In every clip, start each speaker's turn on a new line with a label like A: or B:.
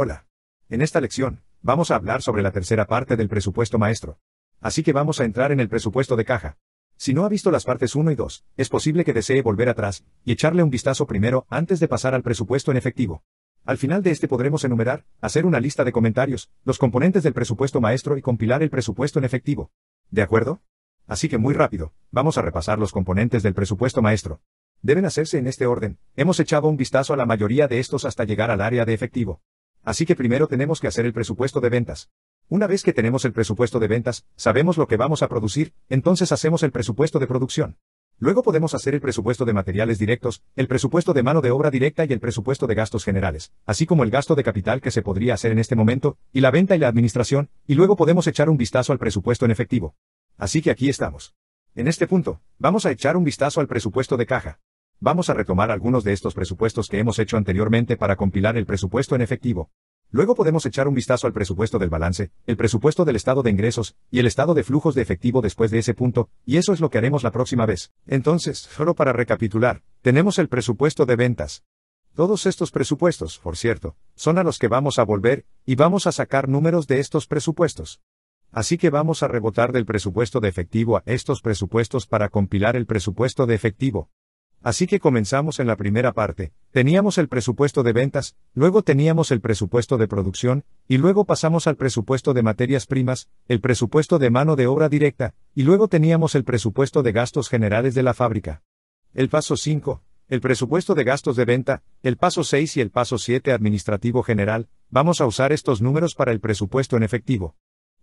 A: Hola. En esta lección, vamos a hablar sobre la tercera parte del presupuesto maestro. Así que vamos a entrar en el presupuesto de caja. Si no ha visto las partes 1 y 2, es posible que desee volver atrás y echarle un vistazo primero antes de pasar al presupuesto en efectivo. Al final de este podremos enumerar, hacer una lista de comentarios, los componentes del presupuesto maestro y compilar el presupuesto en efectivo. ¿De acuerdo? Así que muy rápido, vamos a repasar los componentes del presupuesto maestro. Deben hacerse en este orden, hemos echado un vistazo a la mayoría de estos hasta llegar al área de efectivo. Así que primero tenemos que hacer el presupuesto de ventas. Una vez que tenemos el presupuesto de ventas, sabemos lo que vamos a producir, entonces hacemos el presupuesto de producción. Luego podemos hacer el presupuesto de materiales directos, el presupuesto de mano de obra directa y el presupuesto de gastos generales, así como el gasto de capital que se podría hacer en este momento, y la venta y la administración, y luego podemos echar un vistazo al presupuesto en efectivo. Así que aquí estamos. En este punto, vamos a echar un vistazo al presupuesto de caja. Vamos a retomar algunos de estos presupuestos que hemos hecho anteriormente para compilar el presupuesto en efectivo. Luego podemos echar un vistazo al presupuesto del balance, el presupuesto del estado de ingresos, y el estado de flujos de efectivo después de ese punto, y eso es lo que haremos la próxima vez. Entonces, solo para recapitular, tenemos el presupuesto de ventas. Todos estos presupuestos, por cierto, son a los que vamos a volver, y vamos a sacar números de estos presupuestos. Así que vamos a rebotar del presupuesto de efectivo a estos presupuestos para compilar el presupuesto de efectivo. Así que comenzamos en la primera parte, teníamos el presupuesto de ventas, luego teníamos el presupuesto de producción, y luego pasamos al presupuesto de materias primas, el presupuesto de mano de obra directa, y luego teníamos el presupuesto de gastos generales de la fábrica. El paso 5, el presupuesto de gastos de venta, el paso 6 y el paso 7 administrativo general, vamos a usar estos números para el presupuesto en efectivo.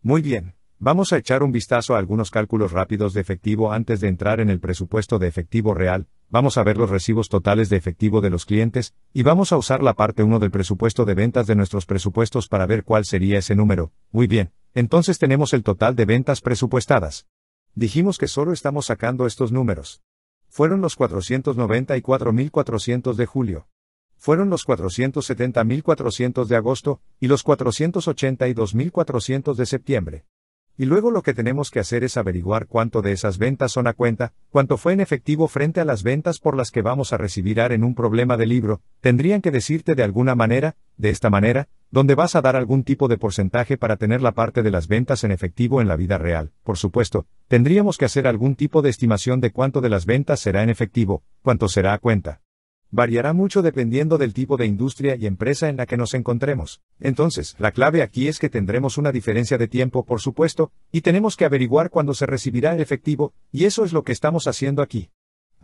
A: Muy bien. Vamos a echar un vistazo a algunos cálculos rápidos de efectivo antes de entrar en el presupuesto de efectivo real, vamos a ver los recibos totales de efectivo de los clientes, y vamos a usar la parte 1 del presupuesto de ventas de nuestros presupuestos para ver cuál sería ese número. Muy bien, entonces tenemos el total de ventas presupuestadas. Dijimos que solo estamos sacando estos números. Fueron los 494.400 de julio. Fueron los 470.400 de agosto, y los 482.400 de septiembre. Y luego lo que tenemos que hacer es averiguar cuánto de esas ventas son a cuenta, cuánto fue en efectivo frente a las ventas por las que vamos a recibir AR en un problema de libro, tendrían que decirte de alguna manera, de esta manera, donde vas a dar algún tipo de porcentaje para tener la parte de las ventas en efectivo en la vida real. Por supuesto, tendríamos que hacer algún tipo de estimación de cuánto de las ventas será en efectivo, cuánto será a cuenta variará mucho dependiendo del tipo de industria y empresa en la que nos encontremos. Entonces, la clave aquí es que tendremos una diferencia de tiempo, por supuesto, y tenemos que averiguar cuándo se recibirá el efectivo, y eso es lo que estamos haciendo aquí.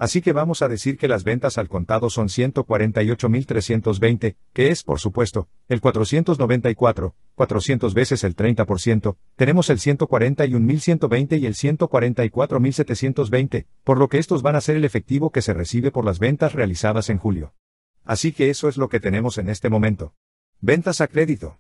A: Así que vamos a decir que las ventas al contado son 148.320, que es, por supuesto, el 494, 400 veces el 30%, tenemos el 141.120 y el 144.720, por lo que estos van a ser el efectivo que se recibe por las ventas realizadas en julio. Así que eso es lo que tenemos en este momento. Ventas a crédito.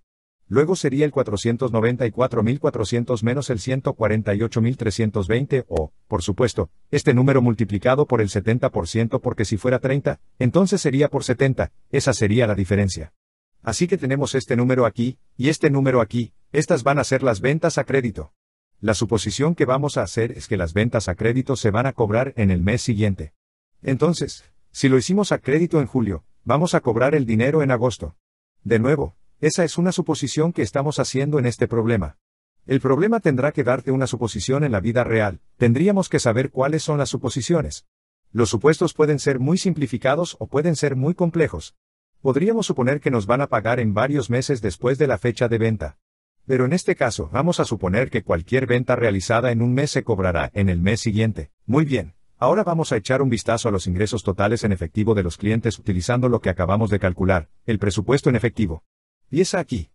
A: Luego sería el 494.400 menos el 148.320 o, por supuesto, este número multiplicado por el 70% porque si fuera 30, entonces sería por 70, esa sería la diferencia. Así que tenemos este número aquí, y este número aquí, estas van a ser las ventas a crédito. La suposición que vamos a hacer es que las ventas a crédito se van a cobrar en el mes siguiente. Entonces, si lo hicimos a crédito en julio, vamos a cobrar el dinero en agosto. De nuevo, esa es una suposición que estamos haciendo en este problema. El problema tendrá que darte una suposición en la vida real, tendríamos que saber cuáles son las suposiciones. Los supuestos pueden ser muy simplificados o pueden ser muy complejos. Podríamos suponer que nos van a pagar en varios meses después de la fecha de venta. Pero en este caso, vamos a suponer que cualquier venta realizada en un mes se cobrará en el mes siguiente. Muy bien, ahora vamos a echar un vistazo a los ingresos totales en efectivo de los clientes utilizando lo que acabamos de calcular, el presupuesto en efectivo es aquí.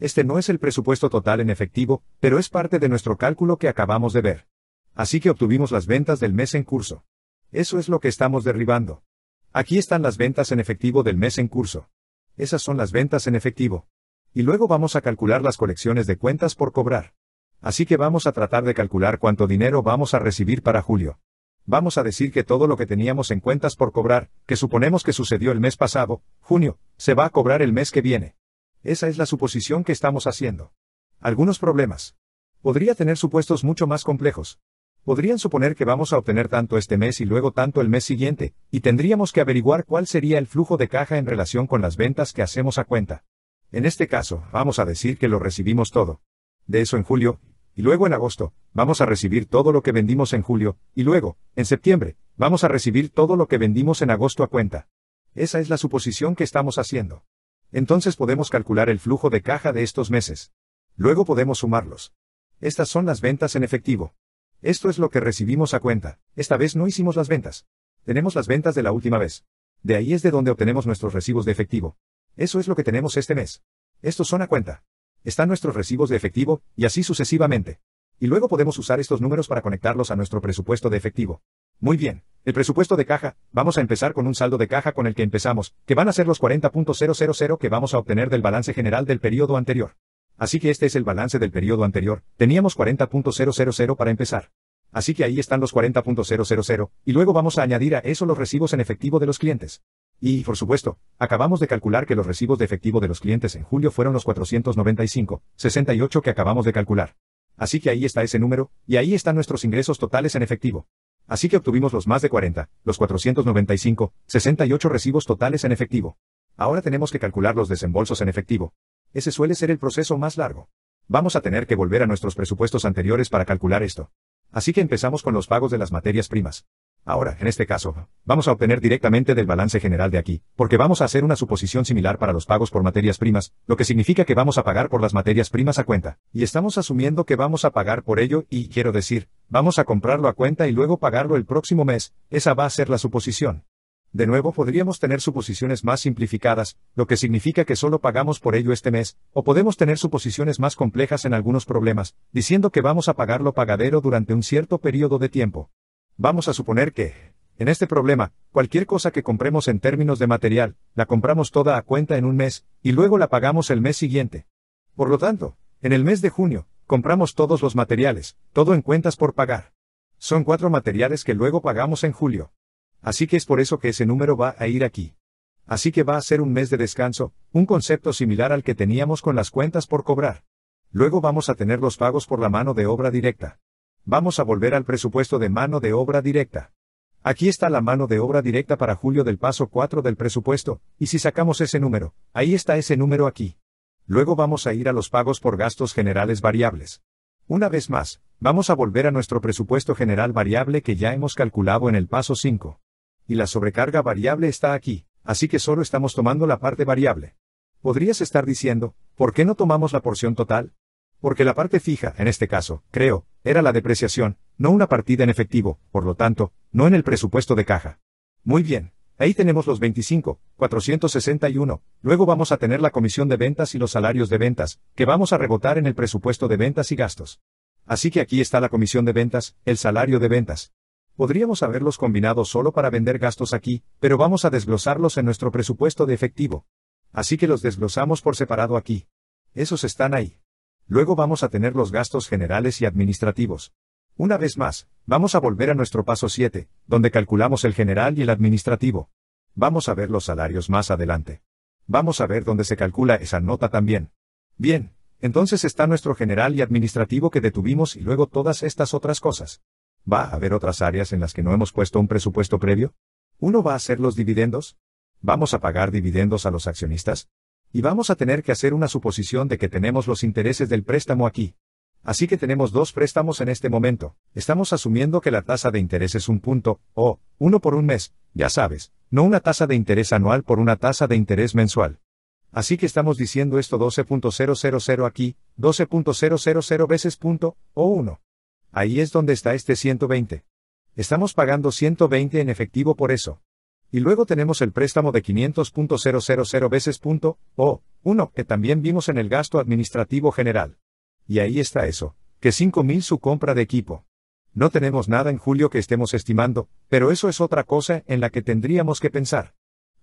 A: Este no es el presupuesto total en efectivo, pero es parte de nuestro cálculo que acabamos de ver. Así que obtuvimos las ventas del mes en curso. Eso es lo que estamos derribando. Aquí están las ventas en efectivo del mes en curso. Esas son las ventas en efectivo. Y luego vamos a calcular las colecciones de cuentas por cobrar. Así que vamos a tratar de calcular cuánto dinero vamos a recibir para julio. Vamos a decir que todo lo que teníamos en cuentas por cobrar, que suponemos que sucedió el mes pasado, junio, se va a cobrar el mes que viene. Esa es la suposición que estamos haciendo. Algunos problemas. Podría tener supuestos mucho más complejos. Podrían suponer que vamos a obtener tanto este mes y luego tanto el mes siguiente, y tendríamos que averiguar cuál sería el flujo de caja en relación con las ventas que hacemos a cuenta. En este caso, vamos a decir que lo recibimos todo. De eso en julio, y luego en agosto, vamos a recibir todo lo que vendimos en julio, y luego, en septiembre, vamos a recibir todo lo que vendimos en agosto a cuenta. Esa es la suposición que estamos haciendo. Entonces podemos calcular el flujo de caja de estos meses. Luego podemos sumarlos. Estas son las ventas en efectivo. Esto es lo que recibimos a cuenta. Esta vez no hicimos las ventas. Tenemos las ventas de la última vez. De ahí es de donde obtenemos nuestros recibos de efectivo. Eso es lo que tenemos este mes. Estos son a cuenta. Están nuestros recibos de efectivo, y así sucesivamente. Y luego podemos usar estos números para conectarlos a nuestro presupuesto de efectivo. Muy bien. El presupuesto de caja, vamos a empezar con un saldo de caja con el que empezamos, que van a ser los 40.000 que vamos a obtener del balance general del periodo anterior. Así que este es el balance del periodo anterior, teníamos 40.000 para empezar. Así que ahí están los 40.000, y luego vamos a añadir a eso los recibos en efectivo de los clientes. Y, por supuesto, acabamos de calcular que los recibos de efectivo de los clientes en julio fueron los 495,68 que acabamos de calcular. Así que ahí está ese número, y ahí están nuestros ingresos totales en efectivo. Así que obtuvimos los más de 40, los 495, 68 recibos totales en efectivo. Ahora tenemos que calcular los desembolsos en efectivo. Ese suele ser el proceso más largo. Vamos a tener que volver a nuestros presupuestos anteriores para calcular esto. Así que empezamos con los pagos de las materias primas. Ahora, en este caso, vamos a obtener directamente del balance general de aquí, porque vamos a hacer una suposición similar para los pagos por materias primas, lo que significa que vamos a pagar por las materias primas a cuenta. Y estamos asumiendo que vamos a pagar por ello y, quiero decir, vamos a comprarlo a cuenta y luego pagarlo el próximo mes, esa va a ser la suposición. De nuevo podríamos tener suposiciones más simplificadas, lo que significa que solo pagamos por ello este mes, o podemos tener suposiciones más complejas en algunos problemas, diciendo que vamos a pagarlo pagadero durante un cierto periodo de tiempo. Vamos a suponer que, en este problema, cualquier cosa que compremos en términos de material, la compramos toda a cuenta en un mes, y luego la pagamos el mes siguiente. Por lo tanto, en el mes de junio, compramos todos los materiales, todo en cuentas por pagar. Son cuatro materiales que luego pagamos en julio. Así que es por eso que ese número va a ir aquí. Así que va a ser un mes de descanso, un concepto similar al que teníamos con las cuentas por cobrar. Luego vamos a tener los pagos por la mano de obra directa. Vamos a volver al presupuesto de mano de obra directa. Aquí está la mano de obra directa para julio del paso 4 del presupuesto, y si sacamos ese número, ahí está ese número aquí. Luego vamos a ir a los pagos por gastos generales variables. Una vez más, vamos a volver a nuestro presupuesto general variable que ya hemos calculado en el paso 5. Y la sobrecarga variable está aquí, así que solo estamos tomando la parte variable. Podrías estar diciendo, ¿por qué no tomamos la porción total? Porque la parte fija, en este caso, creo, era la depreciación, no una partida en efectivo, por lo tanto, no en el presupuesto de caja. Muy bien, ahí tenemos los 25, 461, luego vamos a tener la comisión de ventas y los salarios de ventas, que vamos a rebotar en el presupuesto de ventas y gastos. Así que aquí está la comisión de ventas, el salario de ventas. Podríamos haberlos combinado solo para vender gastos aquí, pero vamos a desglosarlos en nuestro presupuesto de efectivo. Así que los desglosamos por separado aquí. Esos están ahí. Luego vamos a tener los gastos generales y administrativos. Una vez más, vamos a volver a nuestro paso 7, donde calculamos el general y el administrativo. Vamos a ver los salarios más adelante. Vamos a ver dónde se calcula esa nota también. Bien, entonces está nuestro general y administrativo que detuvimos y luego todas estas otras cosas. ¿Va a haber otras áreas en las que no hemos puesto un presupuesto previo? ¿Uno va a hacer los dividendos? ¿Vamos a pagar dividendos a los accionistas? Y vamos a tener que hacer una suposición de que tenemos los intereses del préstamo aquí. Así que tenemos dos préstamos en este momento. Estamos asumiendo que la tasa de interés es un punto, o, uno por un mes, ya sabes, no una tasa de interés anual por una tasa de interés mensual. Así que estamos diciendo esto 12.000 aquí, 12.000 veces punto, o uno. Ahí es donde está este 120. Estamos pagando 120 en efectivo por eso. Y luego tenemos el préstamo de 500.000 veces punto, o, uno que también vimos en el gasto administrativo general. Y ahí está eso, que 5.000 su compra de equipo. No tenemos nada en julio que estemos estimando, pero eso es otra cosa en la que tendríamos que pensar.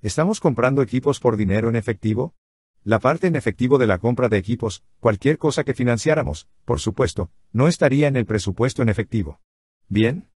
A: ¿Estamos comprando equipos por dinero en efectivo? La parte en efectivo de la compra de equipos, cualquier cosa que financiáramos, por supuesto, no estaría en el presupuesto en efectivo. Bien.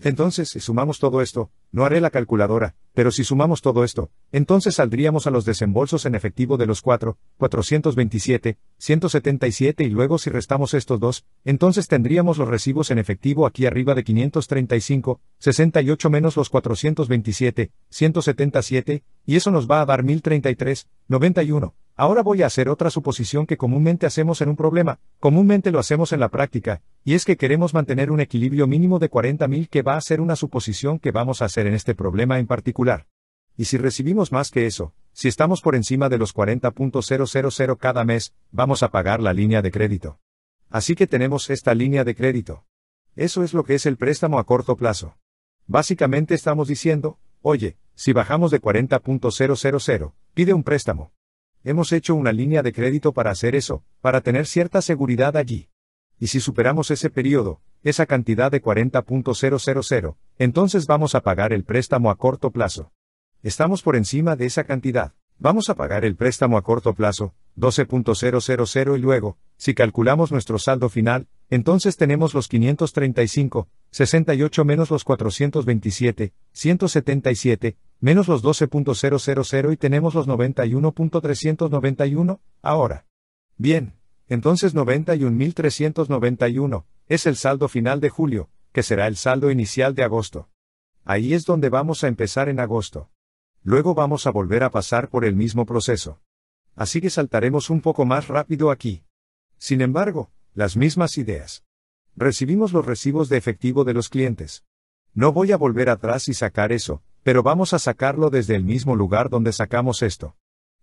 A: Entonces, si sumamos todo esto, no haré la calculadora, pero si sumamos todo esto, entonces saldríamos a los desembolsos en efectivo de los 4, 427, 177 y luego si restamos estos dos, entonces tendríamos los recibos en efectivo aquí arriba de 535, 68 menos los 427, 177, y eso nos va a dar 1033, 91. Ahora voy a hacer otra suposición que comúnmente hacemos en un problema, comúnmente lo hacemos en la práctica, y es que queremos mantener un equilibrio mínimo de 40.000 que va a ser una suposición que vamos a hacer en este problema en particular. Y si recibimos más que eso, si estamos por encima de los 40.000 cada mes, vamos a pagar la línea de crédito. Así que tenemos esta línea de crédito. Eso es lo que es el préstamo a corto plazo. Básicamente estamos diciendo, oye, si bajamos de 40.000, pide un préstamo hemos hecho una línea de crédito para hacer eso, para tener cierta seguridad allí. Y si superamos ese periodo, esa cantidad de 40.000, entonces vamos a pagar el préstamo a corto plazo. Estamos por encima de esa cantidad. Vamos a pagar el préstamo a corto plazo, 12.000 y luego, si calculamos nuestro saldo final, entonces tenemos los 535, 68 menos los 427, 177, menos los 12.000 y tenemos los 91.391, ahora. Bien, entonces 91.391, es el saldo final de julio, que será el saldo inicial de agosto. Ahí es donde vamos a empezar en agosto. Luego vamos a volver a pasar por el mismo proceso. Así que saltaremos un poco más rápido aquí. Sin embargo, las mismas ideas. Recibimos los recibos de efectivo de los clientes. No voy a volver atrás y sacar eso, pero vamos a sacarlo desde el mismo lugar donde sacamos esto.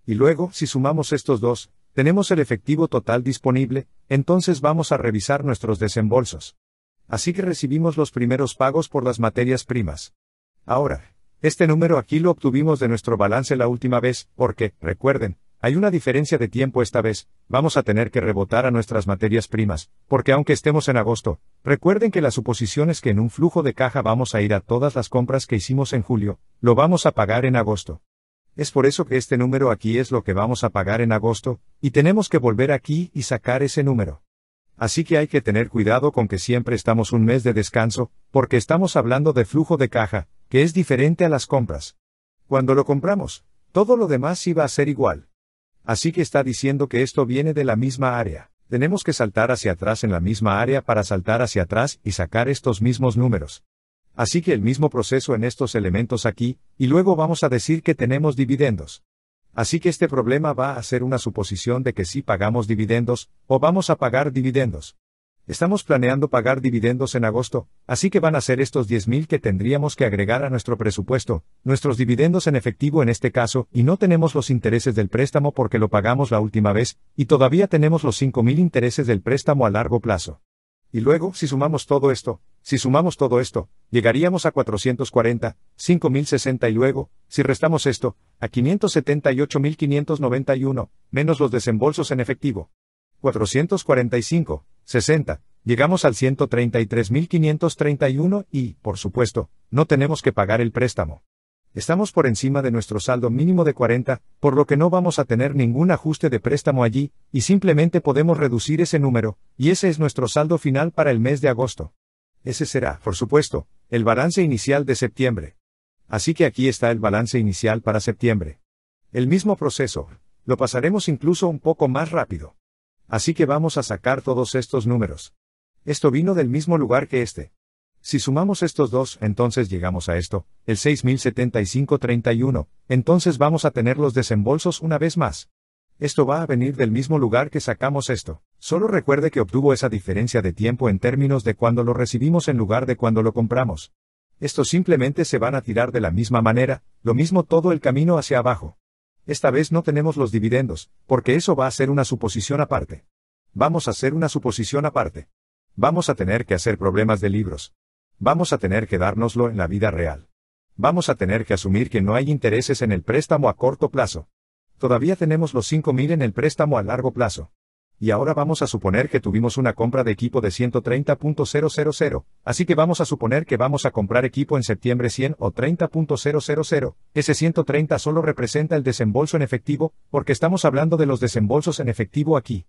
A: Y luego, si sumamos estos dos, tenemos el efectivo total disponible, entonces vamos a revisar nuestros desembolsos. Así que recibimos los primeros pagos por las materias primas. Ahora, este número aquí lo obtuvimos de nuestro balance la última vez, porque, recuerden, hay una diferencia de tiempo esta vez, vamos a tener que rebotar a nuestras materias primas, porque aunque estemos en agosto, recuerden que la suposición es que en un flujo de caja vamos a ir a todas las compras que hicimos en julio, lo vamos a pagar en agosto. Es por eso que este número aquí es lo que vamos a pagar en agosto, y tenemos que volver aquí y sacar ese número. Así que hay que tener cuidado con que siempre estamos un mes de descanso, porque estamos hablando de flujo de caja, que es diferente a las compras. Cuando lo compramos, todo lo demás iba a ser igual. Así que está diciendo que esto viene de la misma área. Tenemos que saltar hacia atrás en la misma área para saltar hacia atrás y sacar estos mismos números. Así que el mismo proceso en estos elementos aquí, y luego vamos a decir que tenemos dividendos. Así que este problema va a ser una suposición de que si pagamos dividendos, o vamos a pagar dividendos. Estamos planeando pagar dividendos en agosto, así que van a ser estos 10.000 que tendríamos que agregar a nuestro presupuesto, nuestros dividendos en efectivo en este caso, y no tenemos los intereses del préstamo porque lo pagamos la última vez, y todavía tenemos los 5.000 intereses del préstamo a largo plazo. Y luego, si sumamos todo esto, si sumamos todo esto, llegaríamos a 440, 5.060 y luego, si restamos esto, a 578.591, menos los desembolsos en efectivo. 445. 60, llegamos al 133.531 y, por supuesto, no tenemos que pagar el préstamo. Estamos por encima de nuestro saldo mínimo de 40, por lo que no vamos a tener ningún ajuste de préstamo allí, y simplemente podemos reducir ese número, y ese es nuestro saldo final para el mes de agosto. Ese será, por supuesto, el balance inicial de septiembre. Así que aquí está el balance inicial para septiembre. El mismo proceso, lo pasaremos incluso un poco más rápido. Así que vamos a sacar todos estos números. Esto vino del mismo lugar que este. Si sumamos estos dos, entonces llegamos a esto, el 607531, entonces vamos a tener los desembolsos una vez más. Esto va a venir del mismo lugar que sacamos esto. Solo recuerde que obtuvo esa diferencia de tiempo en términos de cuando lo recibimos en lugar de cuando lo compramos. Estos simplemente se van a tirar de la misma manera, lo mismo todo el camino hacia abajo. Esta vez no tenemos los dividendos, porque eso va a ser una suposición aparte. Vamos a hacer una suposición aparte. Vamos a tener que hacer problemas de libros. Vamos a tener que dárnoslo en la vida real. Vamos a tener que asumir que no hay intereses en el préstamo a corto plazo. Todavía tenemos los 5.000 en el préstamo a largo plazo y ahora vamos a suponer que tuvimos una compra de equipo de 130.000, así que vamos a suponer que vamos a comprar equipo en septiembre 100 o 30.000, ese 130 solo representa el desembolso en efectivo, porque estamos hablando de los desembolsos en efectivo aquí.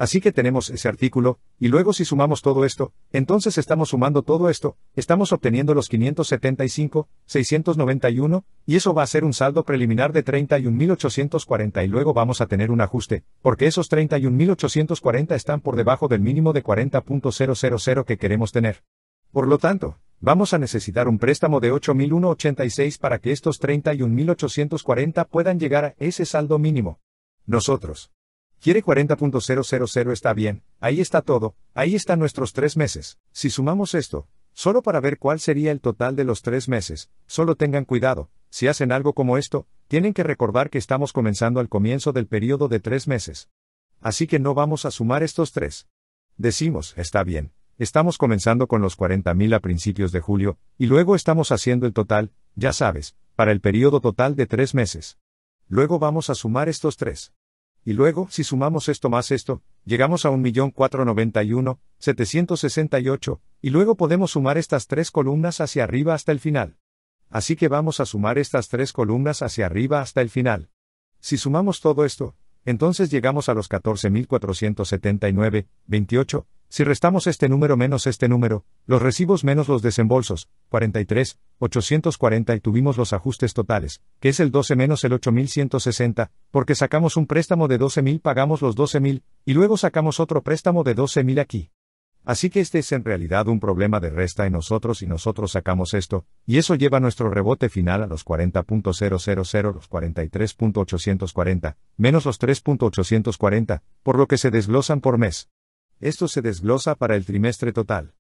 A: Así que tenemos ese artículo, y luego si sumamos todo esto, entonces estamos sumando todo esto, estamos obteniendo los 575, 691, y eso va a ser un saldo preliminar de 31.840 y luego vamos a tener un ajuste, porque esos 31.840 están por debajo del mínimo de 40.000 que queremos tener. Por lo tanto, vamos a necesitar un préstamo de 8.186 para que estos 31.840 puedan llegar a ese saldo mínimo. Nosotros Quiere 40.000 está bien, ahí está todo, ahí están nuestros tres meses. Si sumamos esto, solo para ver cuál sería el total de los tres meses, solo tengan cuidado, si hacen algo como esto, tienen que recordar que estamos comenzando al comienzo del periodo de tres meses. Así que no vamos a sumar estos tres. Decimos, está bien, estamos comenzando con los 40.000 a principios de julio, y luego estamos haciendo el total, ya sabes, para el periodo total de tres meses. Luego vamos a sumar estos tres. Y luego, si sumamos esto más esto, llegamos a 1.491.768, y luego podemos sumar estas tres columnas hacia arriba hasta el final. Así que vamos a sumar estas tres columnas hacia arriba hasta el final. Si sumamos todo esto, entonces llegamos a los 14.479, 28, si restamos este número menos este número, los recibos menos los desembolsos, 43.840 y tuvimos los ajustes totales, que es el 12 menos el 8160, porque sacamos un préstamo de 12000, pagamos los 12000, y luego sacamos otro préstamo de 12000 aquí. Así que este es en realidad un problema de resta en nosotros y nosotros sacamos esto, y eso lleva nuestro rebote final a los 40.000, los 43.840, menos los 3.840, por lo que se desglosan por mes. Esto se desglosa para el trimestre total.